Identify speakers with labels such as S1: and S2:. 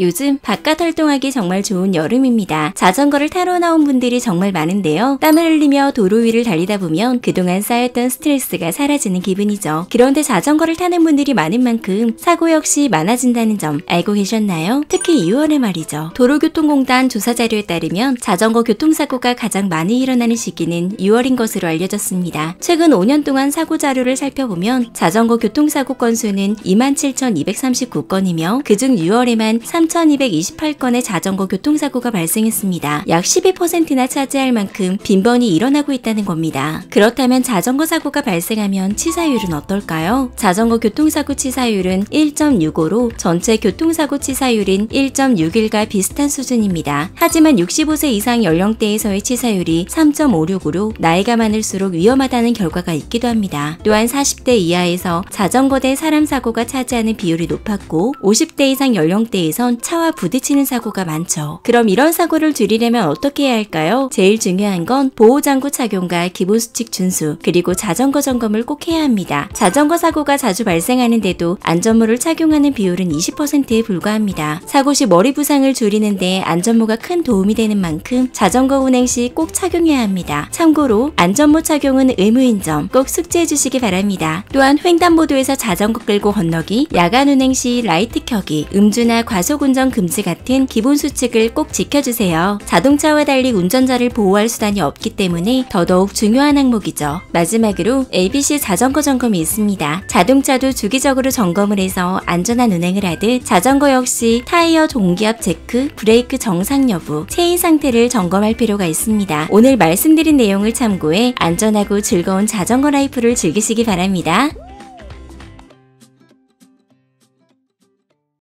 S1: 요즘 바깥 활동하기 정말 좋은 여름입니다. 자전거를 타러 나온 분들이 정말 많은데요. 땀을 흘리며 도로 위를 달리다 보면 그동안 쌓였던 스트레스가 사라지는 기분이죠. 그런데 자전거를 타는 분들이 많은 만큼 사고 역시 많아진다는 점 알고 계셨나요? 특히 2월에 말이죠. 도로교통공단 조사 자료에 따르면 자전거 교통사고가 가장 많이 일어나는 시기는 6월인 것으로 알려졌습니다. 최근 5년 동안 사고 자료를 살펴보면 자전거 교통사고 건수는 27,239건이며 그 중 6월에만 3 3,228건의 자전거 교통사고가 발생했습니다. 약 12%나 차지할 만큼 빈번히 일어나고 있다는 겁니다. 그렇다면 자전거 사고가 발생하면 치사율은 어떨까요? 자전거 교통사고 치사율은 1.65로 전체 교통사고 치사율인 1.61과 비슷한 수준입니다. 하지만 65세 이상 연령대에서의 치사율이 3.56으로 나이가 많을수록 위험하다는 결과가 있기도 합니다. 또한 40대 이하에서 자전거 대 사람 사고가 차지하는 비율이 높았고 50대 이상 연령대에선 차와 부딪히는 사고가 많죠. 그럼 이런 사고를 줄이려면 어떻게 해야 할까요? 제일 중요한 건 보호장구 착용과 기본수칙 준수 그리고 자전거 점검을 꼭 해야 합니다. 자전거 사고가 자주 발생하는데도 안전모를 착용하는 비율은 20%에 불과합니다. 사고 시 머리 부상을 줄이는데 안전모가 큰 도움이 되는 만큼 자전거 운행 시 꼭 착용해야 합니다. 참고로 안전모 착용은 의무인 점 꼭 숙지해 주시기 바랍니다. 또한 횡단보도에서 자전거 끌고 건너기, 야간 운행 시 라이트 켜기, 음주나 과속 운전 운전 금지 같은 기본 수칙을 꼭 지켜주세요. 자동차와 달리 운전자를 보호할 수단이 없기 때문에 더더욱 중요한 항목이죠. 마지막으로 ABC 자전거 점검이 있습니다. 자동차도 주기적으로 점검을 해서 안전한 운행을 하듯 자전거 역시 타이어 동기압 체크, 브레이크 정상 여부, 체인 상태를 점검할 필요가 있습니다. 오늘 말씀드린 내용을 참고해 안전하고 즐거운 자전거 라이프를 즐기시기 바랍니다.